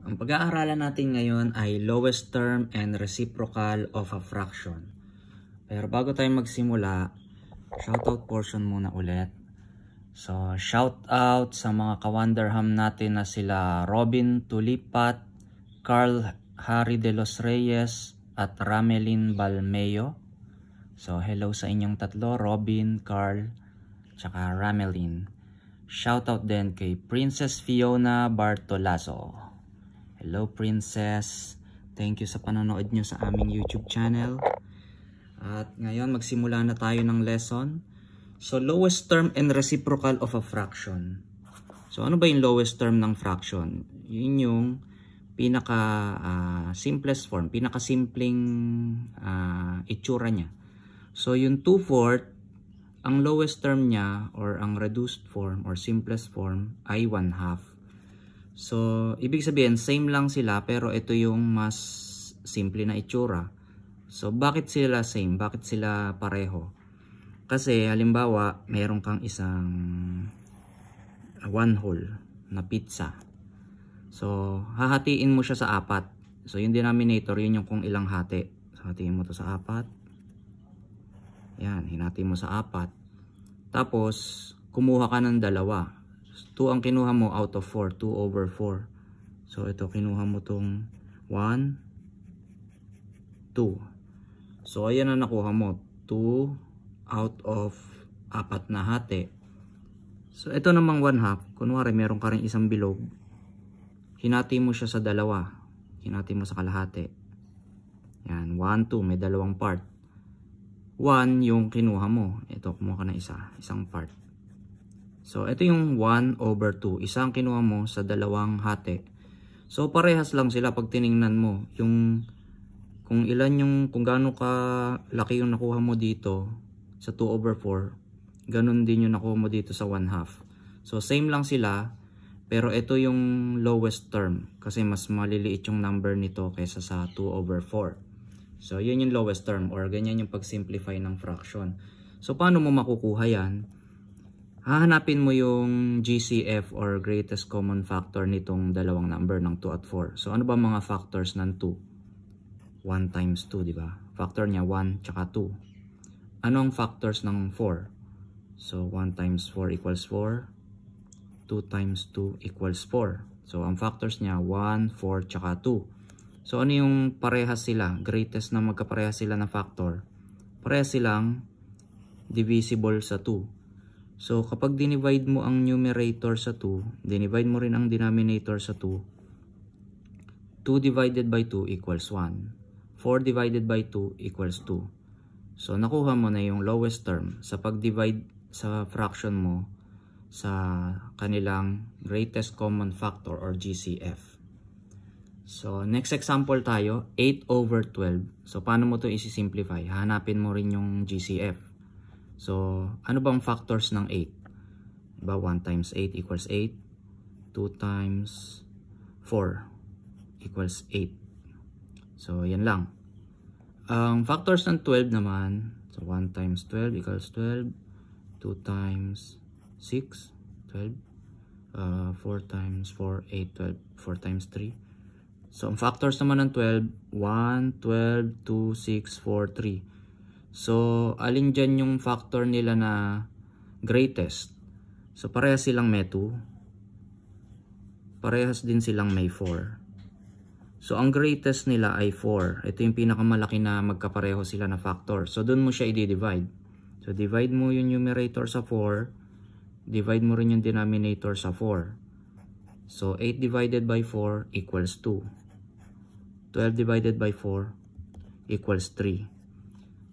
Ang pag-aaralan natin ngayon ay lowest term and reciprocal of a fraction. Pero bago tayo magsimula, shoutout portion muna ulit. So, shoutout sa mga kawanderham natin na sila Robin Tulipat, Carl Harry de los Reyes, at Ramelin Balmeo. So, hello sa inyong tatlo, Robin, Carl, tsaka Ramelin. Shoutout din kay Princess Fiona Bartolaso. Hello princess. Thank you sa panonood nyo sa aming YouTube channel. At ngayon magsimula na tayo ng lesson. So lowest term and reciprocal of a fraction. So ano ba yung lowest term ng fraction? Yun yung pinaka uh, simplest form, pinaka simpleng uh, ah, itsura niya. So yung 2 fourth, ang lowest term niya or ang reduced form or simplest form ay 1 half. So, ibig sabihin, same lang sila pero ito yung mas simple na itsura. So, bakit sila same? Bakit sila pareho? Kasi, halimbawa, meron kang isang one hole na pizza. So, hahatiin mo siya sa apat. So, yung denominator, yun yung kung ilang hati. So, hatiin mo to sa apat. Yan, hinati mo sa apat. Tapos, kumuha ka ng dalawa. 2 ang kinuha mo out of 4. 2 over 4. So, ito kinuha mo tong 1, 2. So, ayan na nakuha mo. 2 out of apat na hati. So, ito namang 1 half. Kunwari, meron ka rin isang bilog. Hinati mo siya sa dalawa. Hinati mo sa kalahati. Yan, 1, 2. May dalawang part. 1 yung kinuha mo. Ito, kumuha ka na isa. Isang part. So, ito yung 1 over 2. Isang kinuha mo sa dalawang hati. So, parehas lang sila pag tiningnan mo. Yung, kung ilan yung, kung gaano ka laki yung nakuha mo dito sa 2 over 4, ganun din yung nakuha mo dito sa 1 half. So, same lang sila, pero ito yung lowest term kasi mas maliliit yung number nito kaysa sa 2 over 4. So, yun yung lowest term or ganyan yung pag-simplify ng fraction. So, paano mo makukuha yan? hahanapin mo yung GCF or greatest common factor nitong dalawang number ng 2 at 4. So ano ba mga factors ng 2? 1 times 2, di ba? Factor niya 1 tsaka 2. Anong factors ng 4? So 1 times 4 equals 4. 2 times 2 equals 4. So ang factors niya 1, 4 tsaka 2. So ano yung parehas sila? Greatest na magkapareha sila na factor? Parehas silang divisible sa 2. So kapag dinivide mo ang numerator sa 2, dinivide mo rin ang denominator sa 2. 2 divided by 2 equals 1. 4 divided by 2 equals 2. So nakuha mo na yung lowest term sa pag-divide sa fraction mo sa kanilang greatest common factor or GCF. So next example tayo, 8 over 12. So paano mo to isi-simplify? Hanapin mo rin yung GCF. So, ano bang factors ng 8? Diba, 1 times 8 equals 8. 2 times 4 equals 8. So, yan lang. Ang factors ng 12 naman, so 1 times 12 equals 12. 2 times 6, 12. Uh, 4 times 4, 8, 12. 4 times 3. So, ang factors naman ng 12, 1, 12, 2, 6, 4, 3. So, alin dyan yung factor nila na greatest? So, parehas silang may 2. Parehas din silang may 4. So, ang greatest nila ay 4. Ito yung pinakamalaki na magkapareho sila na factor. So, dun mo siya i-divide. So, divide mo yung numerator sa 4. Divide mo rin yung denominator sa 4. So, 8 divided by 4 equals 2. 12 divided by 4 equals 3.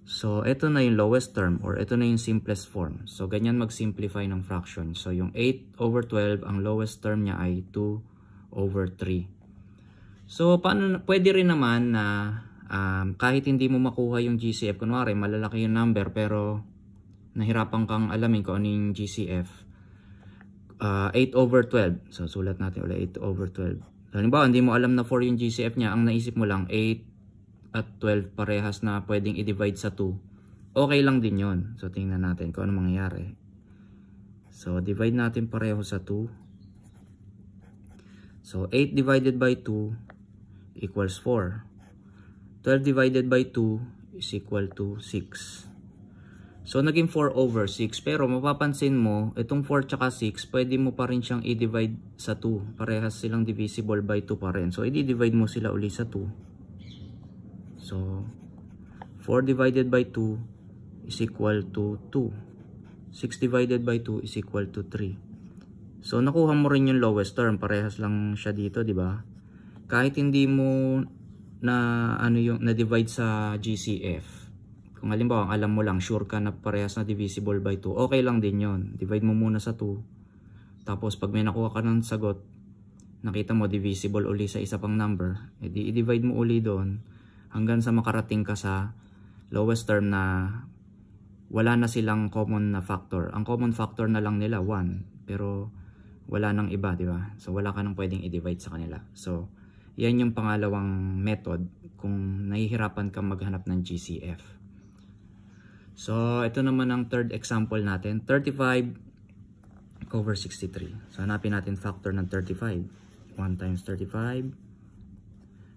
So, ito na yung lowest term or ito na yung simplest form. So, ganyan mag-simplify ng fraction. So, yung 8 over 12, ang lowest term niya ay 2 over 3. So, paano, pwede rin naman na um, kahit hindi mo makuha yung GCF, kunwari malalaki yung number pero nahirapan kang alamin kung ano yung GCF. Uh, 8 over 12. So, sulat natin ulit 8 over 12. Halimbawa, hindi mo alam na 4 yung GCF niya. Ang naisip mo lang, 8 at 12 parehas na pwedeng i-divide sa 2, okay lang din yon So, tingnan natin kung ano mangyayari. So, divide natin pareho sa 2. So, 8 divided by 2 equals 4. 12 divided by 2 is equal to 6. So, naging 4 over 6. Pero, mapapansin mo, itong 4 tsaka 6, pwede mo pa rin siyang i-divide sa 2. Parehas silang divisible by 2 pa rin. So, i-divide mo sila uli sa 2. So, 4 divided by 2 is equal to 2. 6 divided by 2 is equal to 3. So, nakuha mo rin yung lowest term. Parehas lang siya dito, di ba? Kahit hindi mo na ano yung na divide sa GCF. Kung halimbawa, alam mo lang sure ka na parehas na divisible by 2. Okay lang din 'yon. Divide mo muna sa 2. Tapos pag may nakuha ka ng sagot, nakita mo divisible uli sa isa pang number, edi i-divide mo uli doon hanggang sa makarating ka sa lowest term na wala na silang common na factor. Ang common factor na lang nila 1 pero wala nang iba, di ba? So wala ka nang pwedeng i-divide sa kanila. So yan yung pangalawang method kung nahihirapan kang maghanap ng GCF. So ito naman ang third example natin, 35 over 63. So hanapin natin factor ng 35. 1 times 35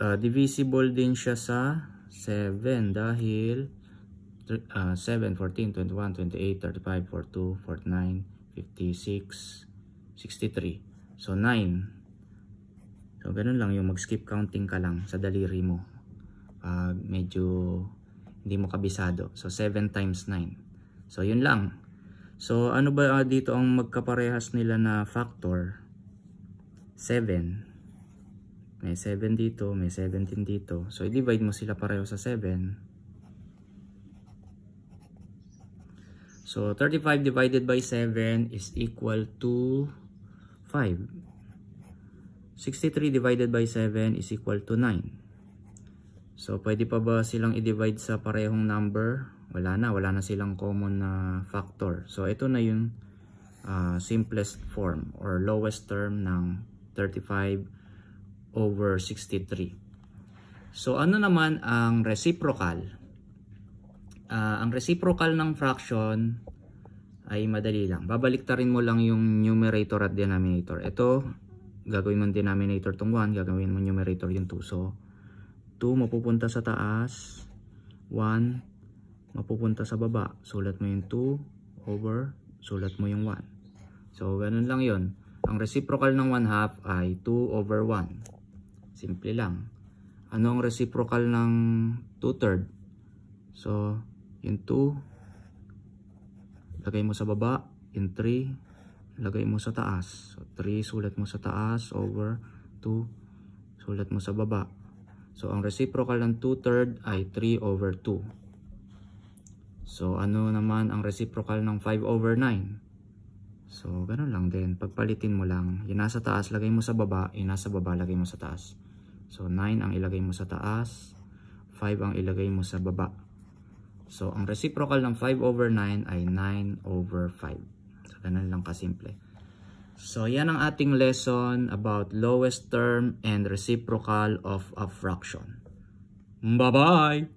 uh, divisible din siya sa 7 dahil uh, 7, 14, 21, 28, 35, 42, 49, 56, 63. So 9. So ganun lang yung mag-skip counting ka lang sa daliri mo. Pag uh, medyo hindi mo kabisado. So 7 times 9. So yun lang. So ano ba uh, dito ang magkaparehas nila na factor? 7. May 7 dito, may 17 dito. So, i-divide mo sila pareho sa 7. So, 35 divided by 7 is equal to 5. 63 divided by 7 is equal to 9. So, pwede pa ba silang i-divide sa parehong number? Wala na. Wala na silang common na factor. So, ito na yung uh, simplest form or lowest term ng 35 over 63. So ano naman ang reciprocal? Uh, ang reciprocal ng fraction ay madali lang. Babaliktarin mo lang yung numerator at denominator. Ito, gagawin mo denominator tong 1, gagawin mo numerator yung 2. So 2 mapupunta sa taas, 1 mapupunta sa baba. Sulat mo yung 2 over, sulat mo yung 1. So ganun lang yon. Ang reciprocal ng 1 half ay 2 over 1. Simple lang. Ano ang reciprocal ng 2 third? So, yung 2, lagay mo sa baba. Yung 3, lagay mo sa taas. So, 3, sulat mo sa taas over 2, sulat mo sa baba. So, ang reciprocal ng 2 third ay 3 over 2. So, ano naman ang reciprocal ng 5 over 9? So, ganun lang din. Pagpalitin mo lang. Yung nasa taas, lagay mo sa baba. Yung nasa baba, lagay mo sa taas. So 9 ang ilagay mo sa taas, 5 ang ilagay mo sa baba. So ang reciprocal ng 5 over 9 ay 9 over 5. So ganun lang kasimple. So yan ang ating lesson about lowest term and reciprocal of a fraction. Bye-bye!